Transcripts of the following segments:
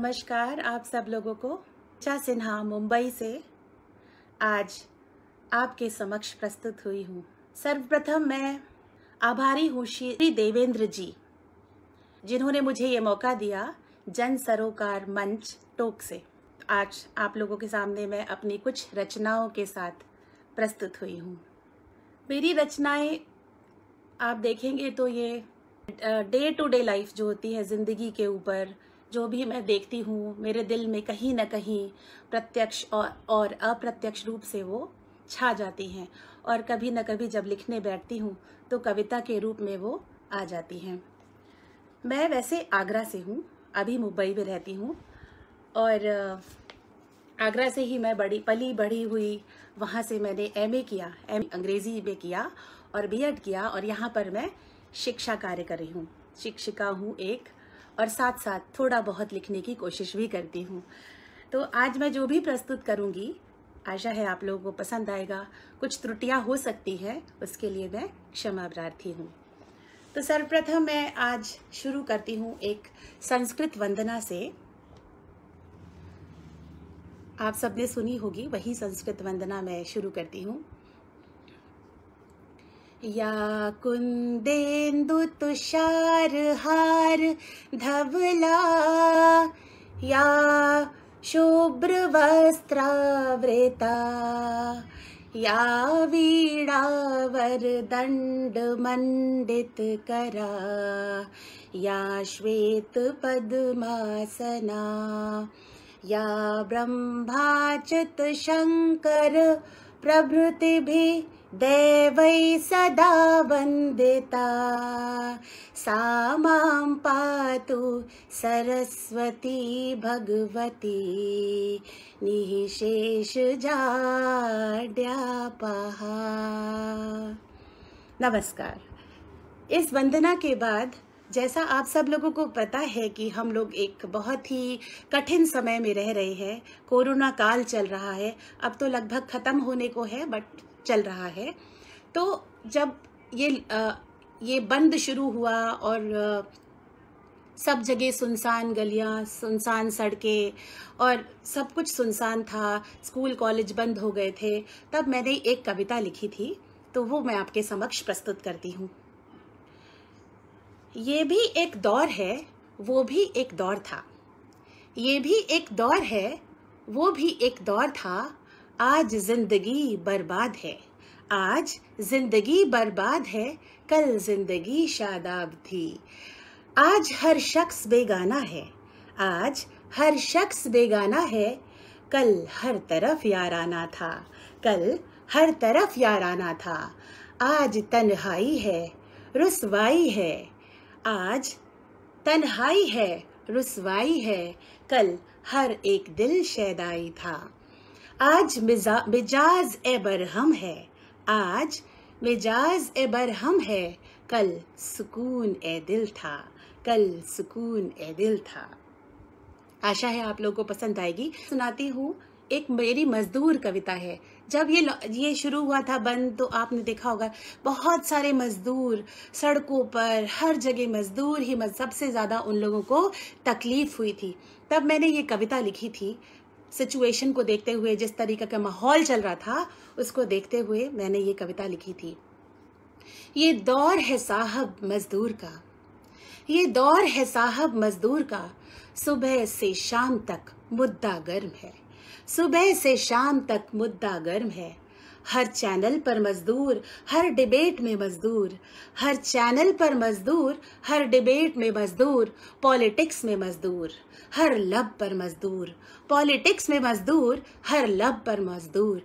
नमस्कार आप सब लोगों को चा सिन्हा मुंबई से आज आपके समक्ष प्रस्तुत हुई हूँ सर्वप्रथम मैं आभारी हूँ श्री देवेंद्र जी जिन्होंने मुझे ये मौका दिया जन सरोकार मंच टोक से आज आप लोगों के सामने मैं अपनी कुछ रचनाओं के साथ प्रस्तुत हुई हूँ मेरी रचनाएं आप देखेंगे तो ये डे टू डे लाइफ जो होती है ज़िंदगी के ऊपर जो भी मैं देखती हूँ मेरे दिल में कहीं ना कहीं प्रत्यक्ष और और अप्रत्यक्ष रूप से वो छा जाती हैं और कभी ना कभी जब लिखने बैठती हूँ तो कविता के रूप में वो आ जाती हैं मैं वैसे आगरा से हूँ अभी मुंबई में रहती हूँ और आगरा से ही मैं बड़ी पली बढ़ी हुई वहाँ से मैंने एम किया एम अंग्रेज़ी में किया और बी किया और यहाँ पर मैं शिक्षा कार्य कर रही हूँ शिक्षिका हूँ एक और साथ साथ थोड़ा बहुत लिखने की कोशिश भी करती हूँ तो आज मैं जो भी प्रस्तुत करूँगी आशा है आप लोगों को पसंद आएगा कुछ त्रुटियाँ हो सकती हैं उसके लिए मैं क्षमा प्रार्थी हूँ तो सर्वप्रथम मैं आज शुरू करती हूँ एक संस्कृत वंदना से आप सबने सुनी होगी वही संस्कृत वंदना मैं शुरू करती हूँ या कुन्देन्दुतुषारहार धवला या शुभ्रवस्त्रावृता या वीडावरदण्डमण्डितकरा या श्वेतपद्मासना या शङ्कर प्रभृतिभिः देवै सदा वन्दिता सा मां पातु सरस्वती भगवती निःशेषजाड्यापहा नमस्कार इस वंदना के बाद जैसा आप सब लोगों को पता है कि हम लोग एक बहुत ही कठिन समय में रह रहे हैं कोरोना काल चल रहा है अब तो लगभग ख़त्म होने को है बट चल रहा है तो जब ये आ, ये बंद शुरू हुआ और सब जगह सुनसान गलियां सुनसान सड़कें और सब कुछ सुनसान था स्कूल कॉलेज बंद हो गए थे तब मैंने एक कविता लिखी थी तो वो मैं आपके समक्ष प्रस्तुत करती हूँ ये भी एक दौर है वो भी एक दौर था ये भी एक दौर है वो भी एक दौर था आज जिंदगी बर्बाद है आज जिंदगी बर्बाद है कल जिंदगी शादाब थी आज हर शख्स बेगाना है आज हर शख्स बेगाना है कल हर तरफ याराना था कल हर तरफ याराना था आज तन्हाई है रुसवाई है आज तन्हाई है रुसवाई है कल हर एक दिल शैदाई था आज मिजाज ए बरहम है आज मिजाज ए बरहम है कल सुकून ए दिल था कल सुकून ए दिल था आशा है आप लोगों को पसंद आएगी सुनाती हूँ एक मेरी मजदूर कविता है जब ये ये शुरू हुआ था बंद तो आपने देखा होगा बहुत सारे मजदूर सड़कों पर हर जगह मजदूर ही सबसे ज़्यादा उन लोगों को तकलीफ़ हुई थी तब मैंने ये कविता लिखी थी सिचुएशन को देखते हुए जिस तरीके का माहौल चल रहा था उसको देखते हुए मैंने ये कविता लिखी थी ये दौर है साहब मजदूर का ये दौर है साहब मजदूर का सुबह से शाम तक मुद्दा गर्म है सुबह से शाम तक मुद्दा गर्म है हर चैनल पर मजदूर हर डिबेट में मजदूर हर चैनल पर मजदूर हर डिबेट में मजदूर पॉलिटिक्स में मजदूर हर लब पर मजदूर पॉलिटिक्स में मजदूर हर लब पर मजदूर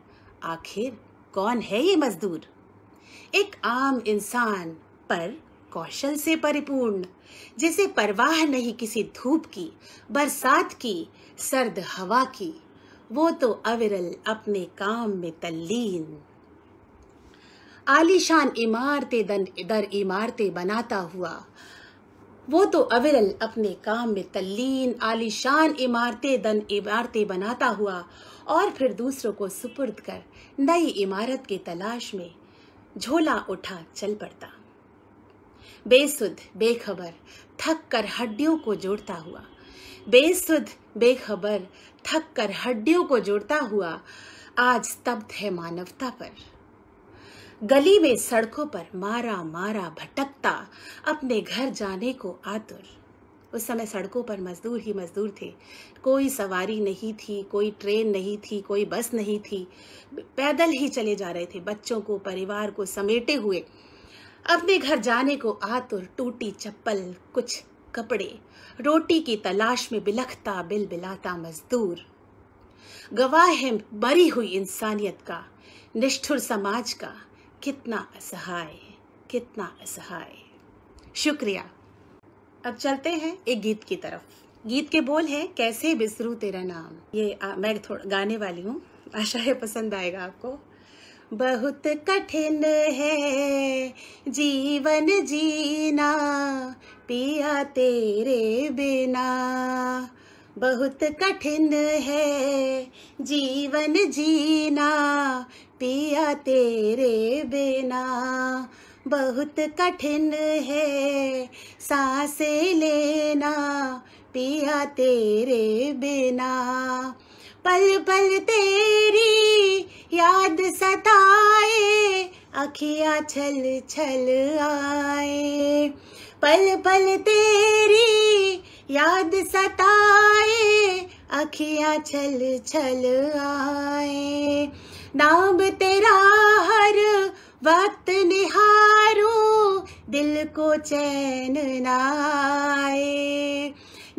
आखिर कौन है ये मजदूर एक आम इंसान पर कौशल से परिपूर्ण जिसे परवाह नहीं किसी धूप की बरसात की सर्द हवा की वो तो अविरल अपने काम में तल्लीन आलीशान इमारतें दर इमारतें बनाता हुआ वो तो अविरल अपने काम में तल्लीन आलीशान इमारतें दन इमारतें बनाता हुआ और फिर दूसरों को सुपुर्द कर नई इमारत की तलाश में झोला उठा चल पड़ता बेसुध बेखबर थक कर हड्डियों को जोड़ता हुआ बेसुध बेखबर थक कर हड्डियों को जोड़ता हुआ आज स्तब्ध है मानवता पर गली में सड़कों पर मारा मारा भटकता अपने घर जाने को आतुर उस समय सड़कों पर मजदूर ही मजदूर थे कोई सवारी नहीं थी कोई ट्रेन नहीं थी कोई बस नहीं थी पैदल ही चले जा रहे थे बच्चों को परिवार को समेटे हुए अपने घर जाने को आतुर टूटी चप्पल कुछ कपड़े रोटी की तलाश में बिलखता बिल बिलाता मजदूर गवाह है मरी हुई इंसानियत का निष्ठुर समाज का कितना असहाय कितना असहाय शुक्रिया अब चलते हैं एक गीत की तरफ गीत के बोल है कैसे बिसरू तेरा नाम ये आ, मैं थोड़ा गाने वाली हूँ आशा है पसंद आएगा आपको बहुत कठिन है जीवन जीना पिया तेरे बिना बहुत कठिन है जीवन जीना पिया तेरे बिना बहुत कठिन है सांसें लेना पिया तेरे बिना पल पल तेरी याद सताए अखिया छल छल आए पल पल तेरी याद सताए अखिया छल छल आए नाम तेरा हर वक्त निहारू दिल को चैन नाए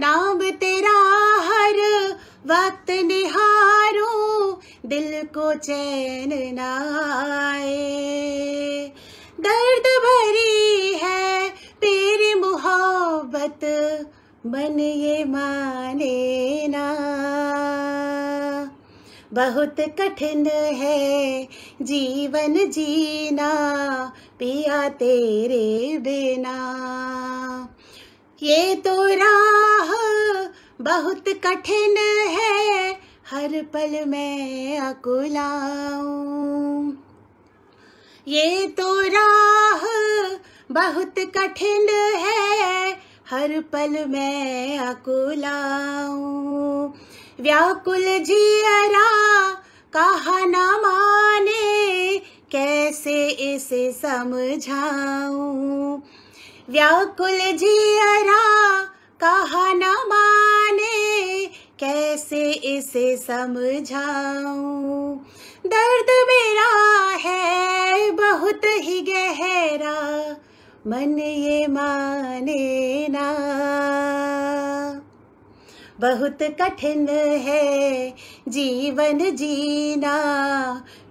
नाम तेरा हर वक्त निहारो दिल को चैन नाए दर्द भरी है तेरी मोहब्बत मन ये माने ना बहुत कठिन है जीवन जीना पिया तेरे बिना ये तो बहुत कठिन है हर पल में अकुलाऊं ये तो राह बहुत कठिन है हर पल में अकुलाऊं व्याकुल जियरा कहा न माने कैसे इसे समझाऊं व्याकुल जियरा कहा न माने कैसे इसे समझाऊं दर्द मेरा है बहुत ही गहरा मन ये माने ना बहुत कठिन है जीवन जीना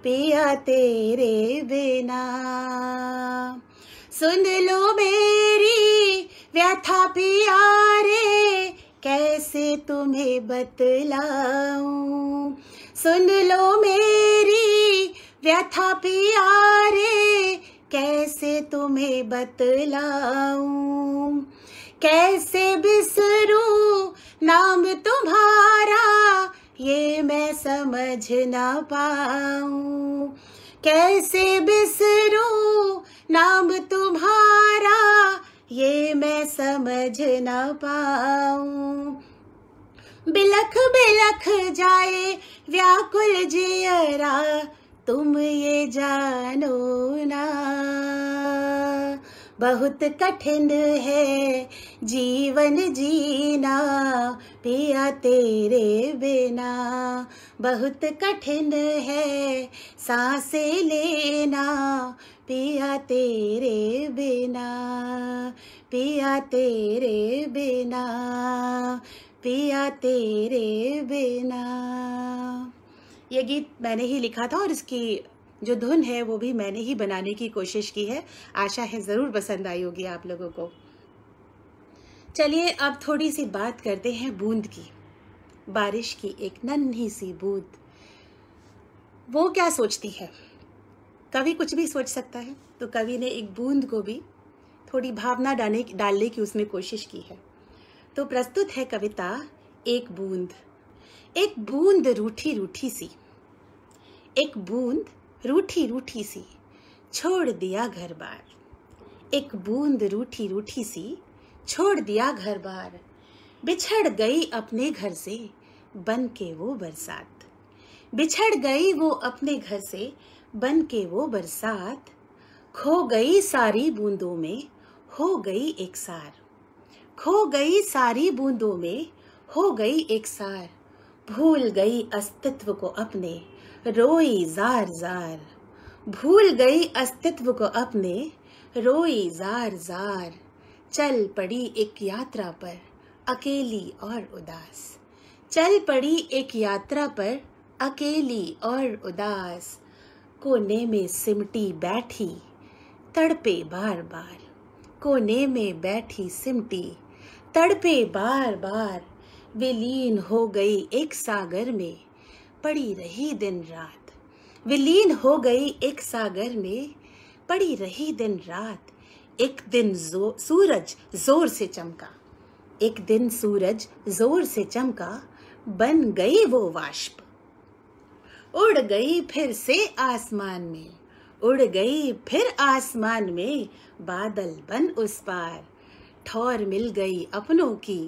पिया तेरे बिना सुन लो मेरी व्यथा प्यारे रे कैसे तुम्हें बतलाऊं सुन लो मेरी व्यथा प्यारे रे कैसे तुम्हें बतलाऊं कैसे बिसरू नाम तुम्हारा ये मैं समझ ना पाऊं कैसे बिसरू नाम तुम्हारा ये मैं समझ न पाऊं बिलख बिलख जाए व्याकुल जियरा तुम ये जानो ना बहुत कठिन है जीवन जीना पिया तेरे बिना बहुत कठिन है सांसें लेना पिया तेरे बिना पिया तेरे बिना पिया तेरे बिना ये गीत मैंने ही लिखा था और इसकी जो धुन है वो भी मैंने ही बनाने की कोशिश की है आशा है ज़रूर पसंद आई होगी आप लोगों को चलिए अब थोड़ी सी बात करते हैं बूंद की बारिश की एक नन्ही सी बूंद वो क्या सोचती है कवि कुछ भी सोच सकता है तो कवि ने एक बूंद को भी थोड़ी भावना डालने डालने की उसमें कोशिश की है तो प्रस्तुत है कविता एक बूंद एक बूंद रूठी रूठी सी एक बूंद रूठी रूठी सी छोड़ दिया घर बार एक बूंद रूठी रूठी सी छोड़ दिया घर बार बिछड़ गई अपने घर से बन के वो बरसात बिछड़ गई वो अपने घर से बन के वो बरसात खो गई सारी बूंदों में हो गई एक सार खो गई सारी बूंदों में हो गई एक सार भूल गई अस्तित्व को अपने रोई जार जार भूल गई अस्तित्व को अपने रोई जार जार चल पड़ी एक यात्रा पर अकेली और उदास चल पड़ी एक यात्रा पर अकेली और उदास कोने में सिमटी बैठी तड़पे बार बार कोने में बैठी सिमटी तड़पे बार बार विलीन हो गई एक सागर में पड़ी रही दिन रात विलीन हो गई एक सागर में पड़ी रही दिन रात एक दिन जो, सूरज जोर से चमका एक दिन सूरज जोर से चमका बन गई वो वाष्प उड़ गई फिर से आसमान में उड़ गई फिर आसमान में बादल बन उस पार ठौर मिल गई अपनों की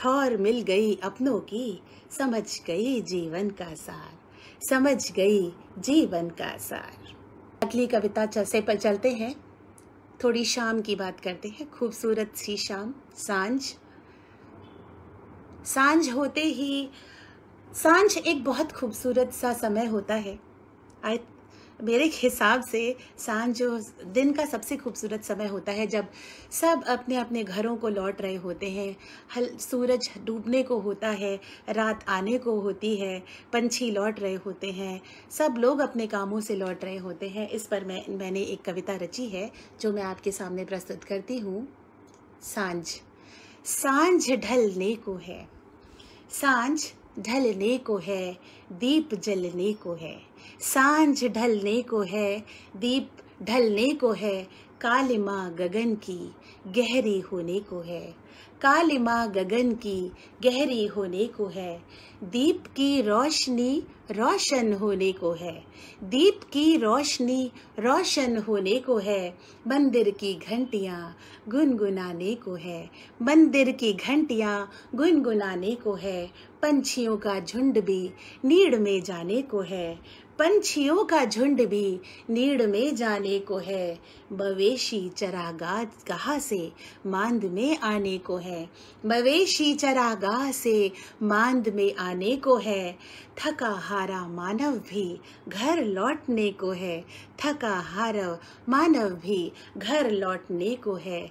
ठौर मिल गई अपनों की समझ गई जीवन का सार समझ गई जीवन का सार अगली कविता चसे पर चलते हैं थोड़ी शाम की बात करते हैं खूबसूरत सी शाम सांझ सांझ होते ही सांझ एक बहुत खूबसूरत सा समय होता है आई मेरे हिसाब से सांझ जो दिन का सबसे खूबसूरत समय होता है जब सब अपने अपने घरों को लौट रहे होते हैं हल सूरज डूबने को होता है रात आने को होती है पंछी लौट रहे होते हैं सब लोग अपने कामों से लौट रहे होते हैं इस पर मैं मैंने एक कविता रची है जो मैं आपके सामने प्रस्तुत करती हूँ सांझ सांझ ढलने को है सांझ ढलने को है दीप जलने को है सांझ ढलने को है दीप ढलने को है कालिमा गगन की गहरी होने को है कालिमा गगन की गहरी होने को है दीप की रोशनी रोशन होने को है दीप की रोशनी रोशन होने को है मंदिर की घंटियाँ गुनगुनाने को है मंदिर की घंटियाँ गुनगुनाने को है पंछियों का झुंड भी नीड़ में जाने को है पंछियों का झुंड भी नीड़ में जाने को है बवेशी चरागाह कहा से मांद में आने को है बवेशी चरागाह से मांद में आने को है थका हारा मानव भी घर लौटने को है थका हारा मानव भी घर लौटने को है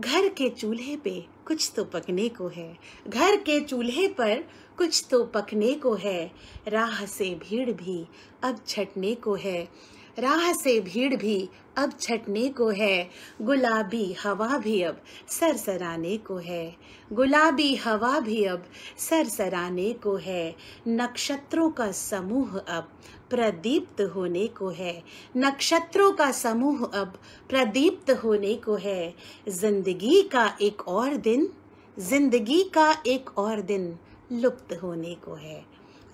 घर के चूल्हे पे कुछ तो पकने को है घर के चूल्हे पर कुछ तो पकने को है राह से भीड़ भी अब छटने को है राह से भीड़ भी अब छटने को है गुलाबी हवा भी अब सर सराने को है गुलाबी हवा भी अब सर सराने को है नक्षत्रों का समूह अब प्रदीप्त होने को है नक्षत्रों का समूह अब प्रदीप्त होने को है जिंदगी का एक और दिन जिंदगी का एक और दिन लुप्त होने को है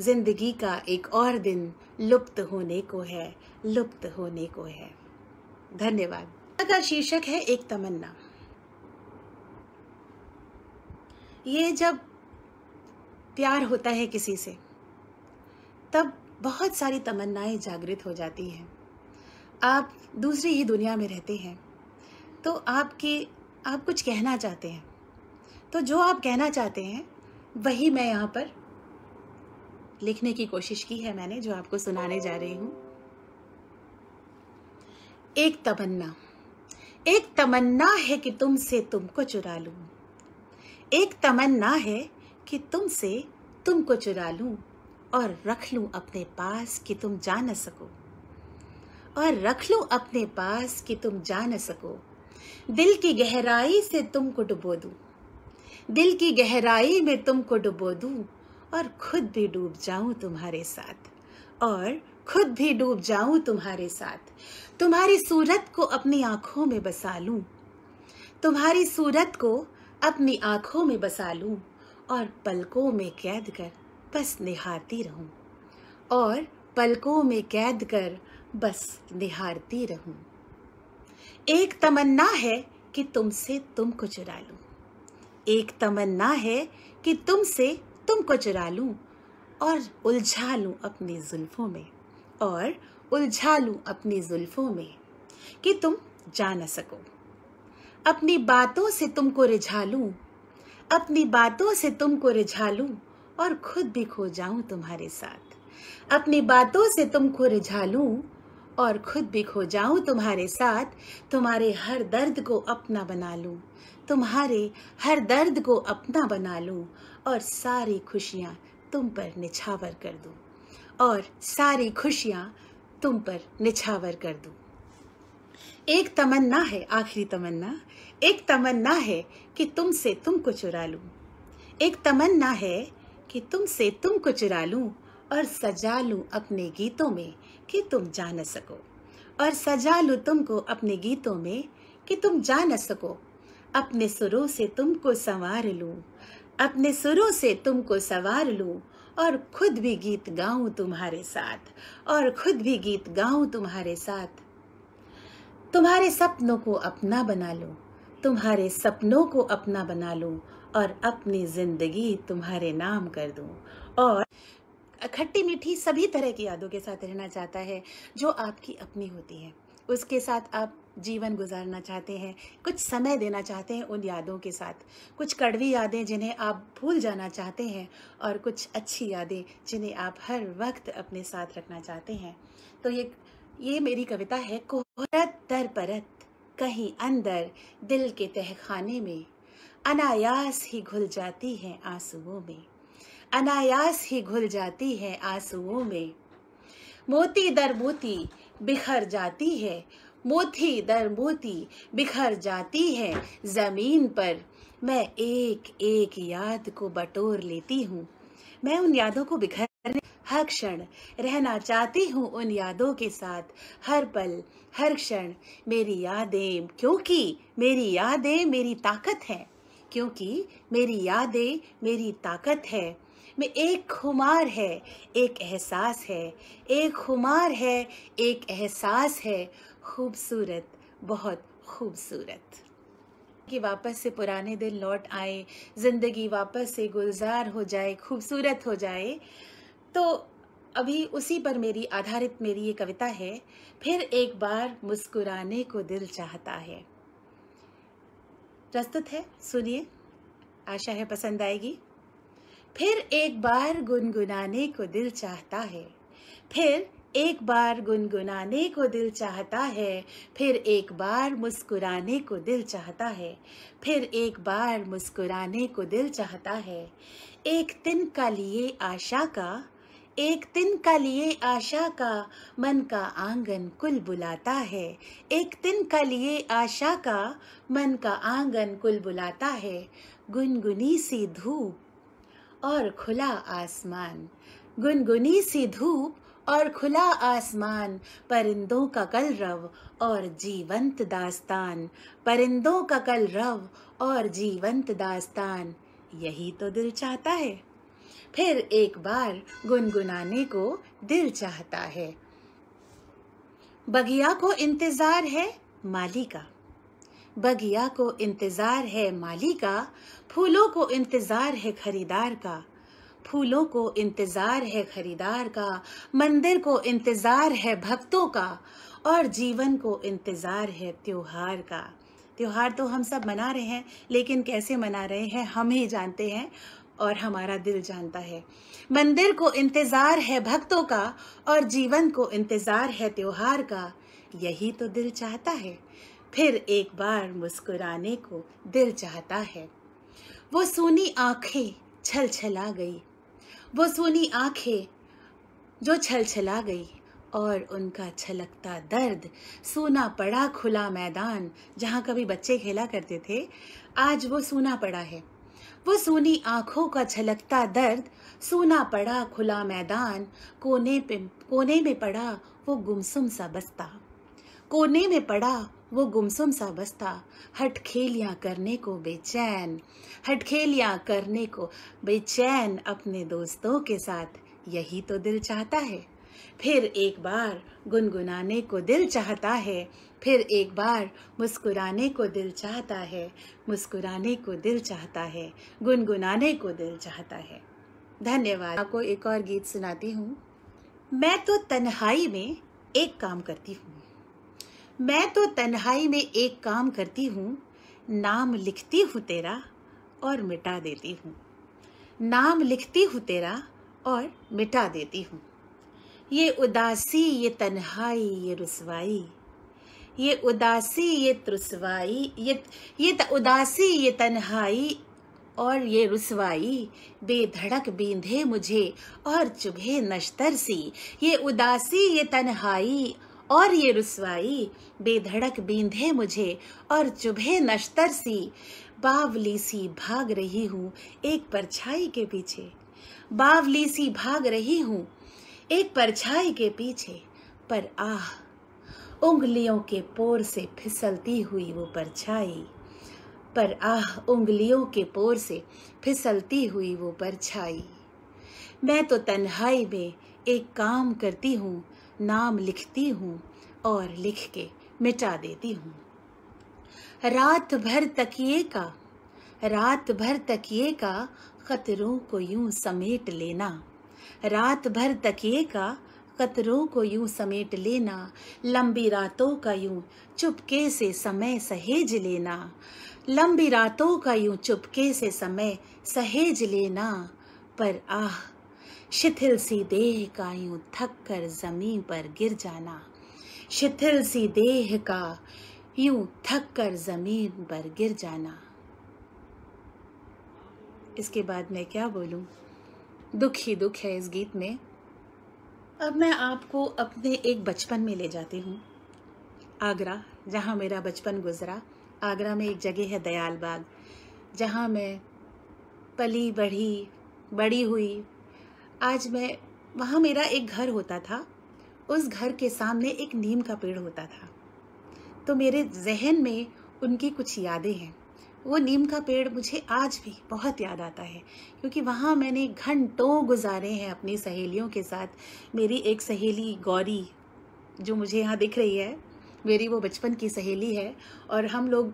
जिंदगी का एक और दिन लुप्त होने को है लुप्त होने को है धन्यवाद का शीर्षक है एक तमन्ना ये जब प्यार होता है किसी से तब बहुत सारी तमन्नाएं जागृत हो जाती हैं आप दूसरी ही दुनिया में रहते हैं तो आपके आप कुछ कहना चाहते हैं तो जो आप कहना चाहते हैं वही मैं यहाँ पर लिखने की कोशिश की है मैंने जो आपको सुनाने जा रही हूँ एक तमन्ना एक तमन्ना है कि तुमसे तुमको चुरा लूं एक तमन्ना है कि तुमसे तुमको चुरा लूं और रख लूं अपने पास कि तुम जा न सको और रख लूं अपने पास कि तुम जा न सको दिल की गहराई से तुमको डुबो दूं दिल की गहराई में तुमको डुबो दूं और खुद भी डूब जाऊं तुम्हारे साथ और खुद भी डूब जाऊं तुम्हारे साथ तुम्हारी सूरत को अपनी आंखों में बसा लूं तुम्हारी सूरत को अपनी आंखों में बसा लूं और पलकों में कैद कर बस निहारती रहूं और पलकों में कैद कर बस निहारती रहूं एक तमन्ना है कि तुमसे तुमको चुरा लूं एक तमन्ना है कि तुमसे तुमको चुरा लूं और उलझा लूं अपनी जुल्फों में और उलझा लूं अपनी जुल्फों में कि तुम जा न सको अपनी बातों से तुमको रिझा लूं अपनी बातों से तुमको रिझा लूं और खुद भी खो जाऊं तुम्हारे साथ अपनी बातों से तुमको रिझा लूं और खुद भी खो जाऊं तुम्हारे साथ तुम्हारे हर दर्द को अपना बना लूं तुम्हारे हर दर्द को अपना बना लूं और सारी खुशियां तुम पर निछावर कर दूं और सारी खुशियां तुम पर निछावर कर दूँ एक तमन्ना है आखिरी तमन्ना एक तमन्ना है कि तुमसे तुमको चुरा लूँ एक तमन्ना है कि तुमसे तुमको चुरा लूँ और सजा लूँ अपने गीतों में कि तुम जा न सको और सजा लूँ तुमको अपने गीतों में कि तुम जा न सको अपने सुरों से तुमको संवार लूँ अपने सुरों से तुमको सवार लूँ और खुद भी गीत गाऊं तुम्हारे साथ और खुद भी गीत गाऊं तुम्हारे साथ तुम्हारे सपनों को अपना बना लूं तुम्हारे सपनों को अपना बना लूं और अपनी ज़िंदगी तुम्हारे नाम कर दूं और खट्टी मीठी सभी तरह की यादों के साथ रहना चाहता है जो आपकी अपनी होती है उसके साथ आप जीवन गुजारना चाहते हैं कुछ समय देना चाहते हैं उन यादों के साथ कुछ कड़वी यादें जिन्हें आप भूल जाना चाहते हैं और कुछ अच्छी यादें जिन्हें आप हर वक्त अपने साथ रखना चाहते हैं तो ये ये मेरी कविता है कोहरत दर परत कहीं अंदर दिल के तहखाने में अनायास ही घुल जाती है आंसुओं में अनायास ही घुल जाती है आंसुओं में मोती दर मोती बिखर जाती है मोती दर मोती बिखर जाती है ज़मीन पर मैं एक एक याद को बटोर लेती हूँ मैं उन यादों को बिखरने हर क्षण रहना चाहती हूँ उन यादों के साथ हर पल हर क्षण मेरी यादें क्योंकि मेरी यादें मेरी ताकत है क्योंकि मेरी यादें मेरी ताकत है मैं एक खुमार है एक एहसास है एक खुमार है एक एहसास है खूबसूरत बहुत खूबसूरत कि वापस से पुराने दिन लौट आए ज़िंदगी वापस से गुलजार हो जाए खूबसूरत हो जाए तो अभी उसी पर मेरी आधारित मेरी ये कविता है फिर एक बार मुस्कुराने को दिल चाहता है प्रस्तुत है सुनिए आशा है पसंद आएगी फिर एक बार गुनगुनाने को दिल चाहता है फिर एक बार गुनगुनाने को दिल चाहता है फिर एक बार मुस्कुराने को दिल चाहता है फिर एक बार मुस्कुराने को दिल चाहता है एक दिन का लिए आशा का एक दिन का लिए आशा का मन का आंगन कुल बुलाता है एक दिन का लिए आशा का मन का आंगन कुल बुलाता है गुनगुनी सी धूप और खुला आसमान गुनगुनी सी धूप और खुला आसमान परिंदों का कलरव और जीवंत दास्तान परिंदों का कलरव और जीवंत दास्तान यही तो दिल चाहता है फिर एक बार गुनगुनाने को दिल चाहता है बगिया को इंतजार है माली का बगिया को इंतजार है माली का फूलों को इंतजार है खरीदार का फूलों को इंतज़ार है खरीदार का मंदिर को इंतज़ार है भक्तों का और जीवन को इंतज़ार है त्योहार का त्यौहार तो हम सब मना रहे हैं लेकिन कैसे मना रहे हैं हम ही जानते हैं और हमारा दिल जानता है मंदिर को इंतज़ार है भक्तों का और जीवन को इंतज़ार है त्योहार का यही तो दिल चाहता है फिर एक बार मुस्कुराने को दिल चाहता है वो सोनी आंखें छल छला गई वो सोनी आंखें जो छल छला गई और उनका छलकता दर्द सोना पड़ा खुला मैदान जहाँ कभी बच्चे खेला करते थे आज वो सोना पड़ा है वो सोनी आंखों का छलकता दर्द सोना पड़ा खुला मैदान कोने पे कोने में पड़ा वो गुमसुम सा बस्ता कोने में पड़ा वो गुमसुम सा बस्ता हटखेलियाँ करने को बेचैन हटखेलियाँ करने को बेचैन अपने दोस्तों के साथ यही तो दिल चाहता है फिर एक बार गुनगुनाने को दिल चाहता है फिर एक बार मुस्कुराने को दिल चाहता है मुस्कुराने को दिल चाहता है गुनगुनाने को दिल चाहता है धन्यवाद आपको एक और गीत सुनाती हूँ मैं तो तन्हाई में एक काम करती हूँ मैं तो तन्हाई में एक काम करती हूँ नाम लिखती हूँ तेरा और मिटा देती हूँ नाम लिखती हूँ तेरा और मिटा देती हूँ ये उदासी ये तन्हाई ये रसवाई ये उदासी ये त्रुसवाई ये ये उदासी ये तन्हाई और ये रसवाई बेधड़क बींधे मुझे और चुभे नश्तर सी ये उदासी ये तन्हाई और ये रुसवाई बेधड़क बींधे मुझे और चुभे नश्तर सी बावली सी भाग रही हूँ एक परछाई के पीछे बावली सी भाग रही हूँ एक परछाई के पीछे पर आह उंगलियों के पोर से फिसलती हुई वो परछाई पर आह उंगलियों के पोर से फिसलती हुई वो परछाई मैं तो तन्हाई में एक काम करती हूँ नाम लिखती हूँ और लिख के मिटा देती हूँ रात भर तकिए का रात भर तकिए का खतरों को यूं समेट लेना रात भर तकिए का कतरों को यूं समेट लेना लंबी रातों का यूं चुपके से समय सहेज लेना लंबी रातों का यूं चुपके से समय सहेज लेना पर आह शिथिल सी देह का यूं थक कर जमी पर गिर जाना शिथिल सी देह का यूं थक कर जमीन पर गिर जाना इसके बाद मैं क्या बोलूं दुख ही दुख है इस गीत में अब मैं आपको अपने एक बचपन में ले जाती हूँ आगरा जहाँ मेरा बचपन गुजरा आगरा में एक जगह है दयाल बाग जहाँ मैं पली बढ़ी बड़ी हुई आज मैं वहाँ मेरा एक घर होता था उस घर के सामने एक नीम का पेड़ होता था तो मेरे जहन में उनकी कुछ यादें हैं वो नीम का पेड़ मुझे आज भी बहुत याद आता है क्योंकि वहाँ मैंने घंटों गुजारे हैं अपनी सहेलियों के साथ मेरी एक सहेली गौरी जो मुझे यहाँ दिख रही है मेरी वो बचपन की सहेली है और हम लोग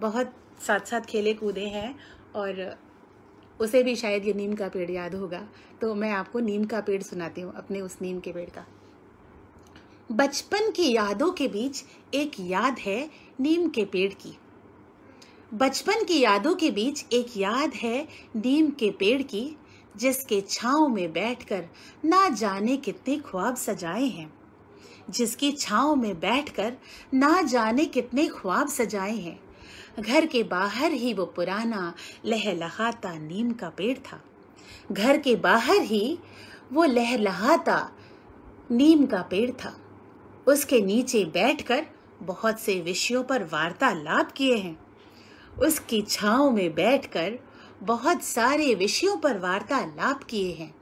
बहुत साथ साथ खेले कूदे हैं और उसे भी शायद ये नीम का पेड़ याद होगा तो मैं आपको नीम का पेड़ सुनाती हूँ अपने उस नीम के पेड़ का बचपन की यादों के बीच एक याद है नीम के पेड़ की बचपन की यादों के बीच एक याद है नीम के पेड़ की जिसके छाँव में बैठकर ना जाने कितने ख्वाब सजाए हैं जिसकी छाँव में बैठकर ना जाने कितने ख्वाब सजाए हैं घर के बाहर ही वो पुराना लहलहाता नीम का पेड़ था घर के बाहर ही वो लहलहाता नीम का पेड़ था उसके नीचे बैठकर बहुत से विषयों पर वार्तालाप किए हैं उसकी छाँव में बैठकर बहुत सारे विषयों पर वार्तालाप किए हैं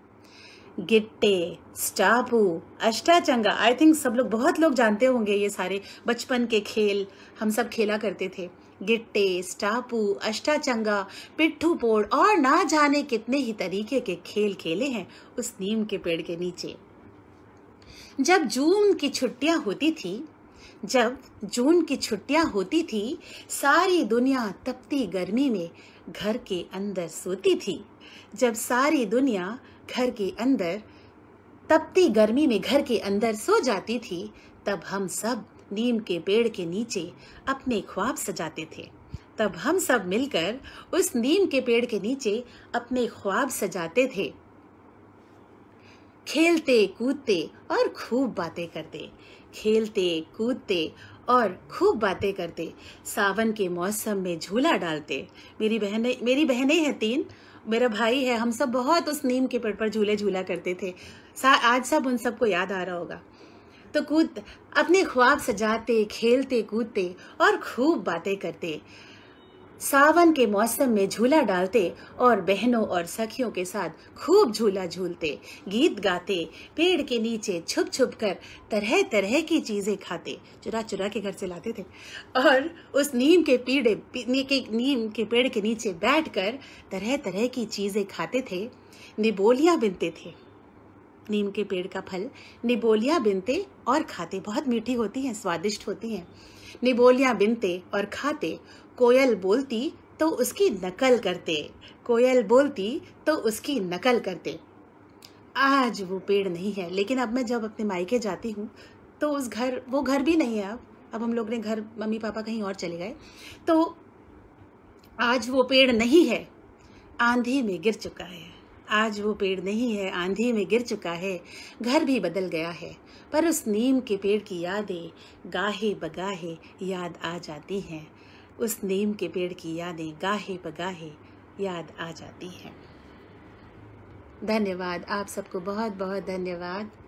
गिट्टे स्टापू अष्टाचंगा आई थिंक सब लोग बहुत लोग जानते होंगे ये सारे बचपन के खेल हम सब खेला करते थे गिट्टे स्टापू अष्टाचंगा पिट्ठू पोड़ और ना जाने कितने ही तरीके के खेल खेले हैं उस नीम के पेड़ के नीचे जब जून की छुट्टियां होती थी जब जून की छुट्टियां होती थी सारी दुनिया तपती गर्मी में घर के अंदर सोती थी जब सारी दुनिया घर के अंदर तपती गर्मी में घर के अंदर सो जाती थी तब हम सब नीम के पेड़ के नीचे अपने ख्वाब सजाते थे तब हम सब मिलकर उस नीम के पेड़ के नीचे अपने ख्वाब सजाते थे खेलते कूदते और खूब बातें करते खेलते कूदते और खूब बातें करते सावन के मौसम में झूला डालते मेरी बहने मेरी बहनें हैं तीन मेरा भाई है हम सब बहुत उस नीम के पेड़ पर झूले झूला करते थे आज सब उन सबको याद आ रहा होगा तो कूद अपने ख्वाब सजाते खेलते कूदते और खूब बातें करते सावन के मौसम में झूला डालते और बहनों और सखियों के साथ खूब झूला झूलते गीत गाते पेड़ के नीचे छुप छुप कर तरह तरह की चीज़ें खाते चुरा चुरा के घर से लाते थे और उस नीम के पीड़े के नीम के पेड़ के नीचे बैठकर तरह तरह की चीज़ें खाते थे निबोलियाँ बिनते थे नीम के पेड़ का फल निबोलिया बिनते और खाते बहुत मीठी होती हैं स्वादिष्ट होती हैं निबोलिया बिनते और खाते कोयल बोलती तो उसकी नकल करते कोयल बोलती तो उसकी नकल करते आज वो पेड़ नहीं है लेकिन अब मैं जब अपने मायके जाती हूँ तो उस घर वो घर भी नहीं है अब अब हम लोग ने घर मम्मी पापा कहीं और चले गए तो आज वो पेड़ नहीं है आंधी में गिर चुका है आज वो पेड़ नहीं है आंधी में गिर चुका है घर भी बदल गया है पर उस नीम के पेड़ की यादें गाहे बगाहे याद आ जाती हैं उस नीम के पेड़ की यादें गाहे बगाहे याद आ जाती हैं धन्यवाद आप सबको बहुत बहुत धन्यवाद